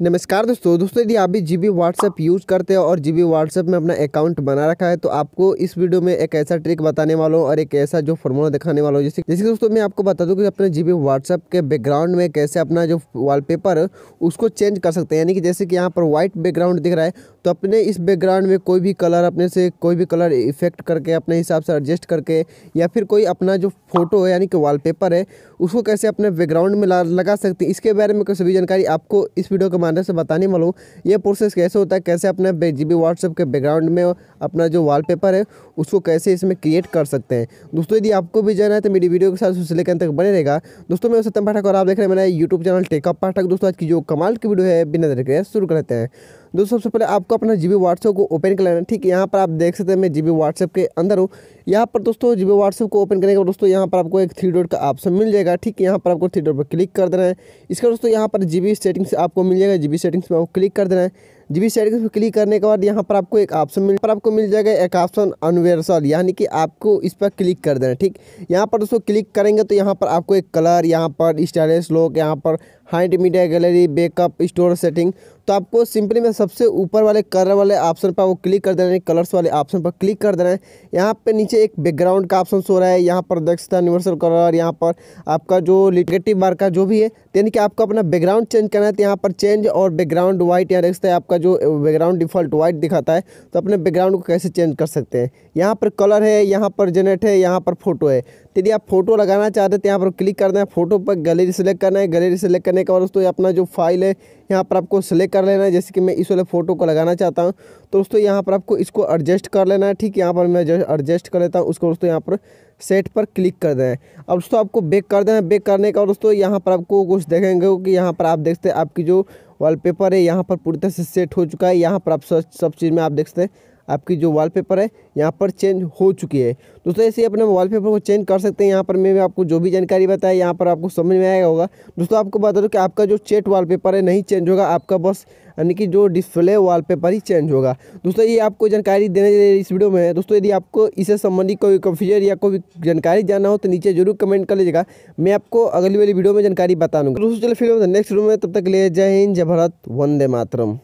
नमस्कार दोस्तों दोस्तों यदि आप भी जी बी व्हाट्सएप यूज़ करते हो और जी बी व्हाट्सएप में अपना अकाउंट बना रखा है तो आपको इस वीडियो में एक ऐसा ट्रिक बताने वाला हूँ और एक ऐसा जो फॉर्मूला दिखाने वाला हूँ जैसे जैसे दोस्तों मैं आपको बता दूँ कि अपने जी बी व्हाट्सएप के बैकग्राउंड में कैसे अपना जो पेपर उसको चेंज कर सकते हैं यानी कि जैसे कि यहाँ पर व्हाइट बैकग्राउंड दिख रहा है तो अपने इस बैकग्राउंड में कोई भी कलर अपने से कोई भी कलर इफेक्ट करके अपने हिसाब से एडजस्ट करके या फिर कोई अपना जो फोटो है यानी कि वॉलपेपर है उसको कैसे अपने बैकग्राउंड में लगा सकते हैं इसके बारे में सभी जानकारी आपको इस वीडियो के माध्यम से बताने वाला हूँ ये प्रोसेस कैसे होता है कैसे अपने जी बी व्हाट्सएप के बैकग्राउंड में अपना जो पेपर है उसको कैसे इसमें क्रिएट कर सकते हैं दोस्तों यदि आपको भी जाना है तो मेरी वीडियो के साथ उससे लेकर तक बने रहेगा दोस्तों मैं सत्यम पाठक और आप देख रहे हैं मेरा यूट्यूब चैनल टेकअप पाठक दोस्तों आज की जो कमाल की वीडियो है बिना तरीके शुरू करते हैं दोस्तों सबसे पहले आपको अपना जी बी को ओपन कर लेना है ठीक यहाँ पर आप देख सकते हैं मैं जी बी के अंदर हूँ यहाँ पर दोस्तों जी बी को ओपन करने के बाद दोस्तों यहाँ पर आपको एक थ्री डॉट का ऑप्शन मिल जाएगा ठीक है यहाँ पर आपको थ्री डॉट पर क्लिक कर देना है इसका दोस्तों यहाँ पर जी बी सेटिंग्स आपको मिल जाएगा जी बी सेटिंग्स में आपको क्लिक कर देना है जी सेटिंग्स पर क्लिक करने के बाद यहाँ पर आपको एक ऑप्शन मिल पर आपको मिल जाएगा एक ऑप्शन अनवेरसल यानी कि आपको इस पर क्लिक कर देना ठीक यहाँ पर दोस्तों क्लिक करेंगे तो यहाँ पर आपको एक कलर यहाँ पर स्टाइलिश लुक यहाँ पर hide media gallery backup store setting तो आपको सिंपली में सबसे ऊपर वाले कलर वाले ऑप्शन पर वो क्लिक कर देना है कलर्स वाले ऑप्शन पर क्लिक कर देना है यहाँ पे नीचे एक बैकग्राउंड का ऑप्शन सो रहा है यहाँ पर दक्षता यूनिवर्सल कलर यहाँ पर आपका जो लिटेटिव बार का जो भी है यानी कि आपको अपना बैकग्राउंड चेंज करना है तो यहाँ पर चेंज और बैकग्राउंड व्हाइट यहाँ देखता है आपका जो बैकग्राउंड डिफ़ॉल्ट वाइट दिखाता है तो अपने बैकग्राउंड को कैसे चेंज कर सकते हैं यहाँ पर कलर है यहाँ पर जेनेट है यहाँ पर फोटो है तो यदि आप फोटो लगाना चाहते हैं तो यहाँ पर क्लिक करना है फोटो पर गैलरी सेलेक्ट करना है गैलरी सेलेक्ट करने के बाद दोस्तों अपना जो फाइल है यहाँ पर आपको सेलेक्ट कर लेना है जैसे कि मैं इस वाले फ़ोटो को लगाना चाहता हूँ तो दोस्तों यहाँ पर आपको इसको एडजस्ट कर लेना है ठीक है यहाँ पर मैं एडजस्ट कर लेता हूँ उसको दोस्तों यहाँ पर सेट पर क्लिक कर देना है अब दोस्तों आपको बेक कर देना है बेक करने का दोस्तों यहाँ पर आपको कुछ देखेंगे कि यहाँ पर आप देखते हैं आपकी जो वॉलपेपर है यहाँ पर पूरी तरह से सेट हो चुका है यहाँ पर आप सब चीज़ में आप देखते हैं आपकी जो वॉलपेपर है यहाँ पर चेंज हो चुकी है दोस्तों ऐसे अपने वॉलपेपर को चेंज कर सकते हैं यहाँ पर मैं भी आपको जो भी जानकारी बताया यहाँ पर आपको समझ में आया होगा दोस्तों आपको बता दूँ कि आपका जो चेट वॉलपेपर है नहीं चेंज होगा आपका बस यानी कि जो डिस्प्ले वॉलपेपर ही चेंज होगा दोस्तों ये आपको जानकारी देने इस वीडियो में है दोस्तों यदि आपको इससे संबंधित कोई कंफ्यूजर या कोई जानकारी जानना हो तो नीचे जरूर कमेंट कर लीजिएगा मैं आपको अगली वाली वीडियो में जानकारी बता दूँगा दोस्तों चलो फिर नेक्स्ट वीडियो में तब तक ले जय हिंद जय भारत वंदे मातरम